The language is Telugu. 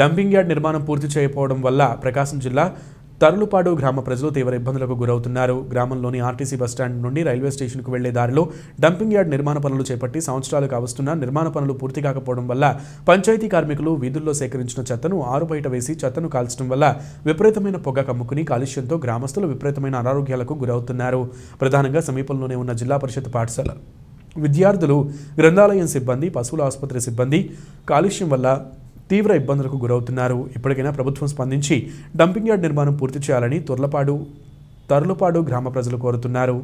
డంపింగ్ యార్డ్ నిర్మాణం పూర్తి చేయకపోవడం వల్ల ప్రకాశం జిల్లా తరులుపాడు గ్రామ ప్రజలు తీవ్ర ఇబ్బందులకు గురవుతున్నారు గ్రామంలోని ఆర్టీసీ బస్టాండ్ నుండి రైల్వే స్టేషన్కు వెళ్లే దారిలో డంపింగ్ యార్డ్ నిర్మాణ పనులు చేపట్టి సంవత్సరాలకు అవస్తున్న నిర్మాణ పనులు పూర్తి కాకపోవడం వల్ల పంచాయతీ కార్మికులు వీధుల్లో సేకరించిన చెత్తను ఆరు బయట వేసి చెత్తను కాల్చడం వల్ల విపరీతమైన పొగ కమ్ముకుని కాలుష్యంతో గ్రామస్తులు విపరీతమైన అనారోగ్యాలకు గురవుతున్నారు ప్రధానంగా సమీపంలోనే ఉన్న జిల్లా పరిషత్ పాఠశాల విద్యార్థులు గ్రంథాలయం సిబ్బంది పశువుల ఆసుపత్రి సిబ్బంది కాలుష్యం వల్ల తీవ్ర ఇబ్బందులకు గురవుతున్నారు ఇప్పటికైనా ప్రభుత్వం స్పందించి డంపింగ్ యార్డ్ నిర్మాణం పూర్తి చేయాలని తుర్లపాడు తరులపాడు గ్రామ ప్రజలు కోరుతున్నారు